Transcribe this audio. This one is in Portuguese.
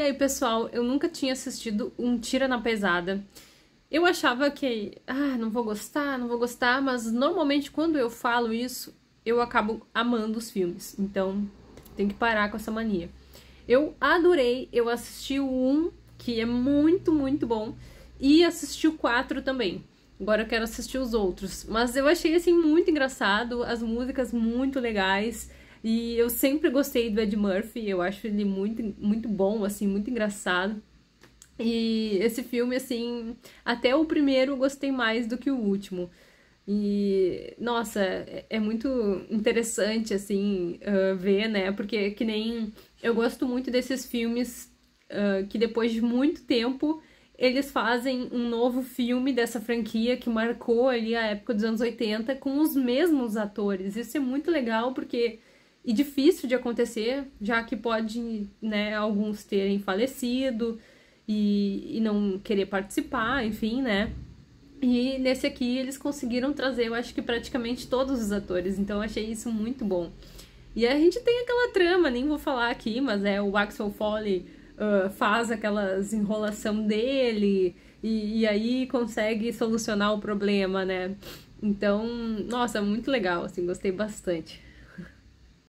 E aí, pessoal, eu nunca tinha assistido um Tira na Pesada. Eu achava que, ah, não vou gostar, não vou gostar, mas normalmente quando eu falo isso, eu acabo amando os filmes. Então, tem que parar com essa mania. Eu adorei, eu assisti o 1, que é muito, muito bom, e assisti o 4 também. Agora eu quero assistir os outros. Mas eu achei assim muito engraçado, as músicas muito legais. E eu sempre gostei do Ed Murphy, eu acho ele muito, muito bom, assim, muito engraçado. E esse filme, assim, até o primeiro eu gostei mais do que o último. E, nossa, é, é muito interessante, assim, uh, ver, né? Porque que nem eu gosto muito desses filmes uh, que depois de muito tempo eles fazem um novo filme dessa franquia que marcou ali a época dos anos 80 com os mesmos atores. Isso é muito legal porque e difícil de acontecer, já que pode, né, alguns terem falecido e, e não querer participar, enfim, né? E nesse aqui eles conseguiram trazer, eu acho que praticamente todos os atores, então eu achei isso muito bom. E a gente tem aquela trama, nem vou falar aqui, mas é o Axel Foley uh, faz aquelas enrolação dele e, e aí consegue solucionar o problema, né? Então, nossa, muito legal, assim, gostei bastante.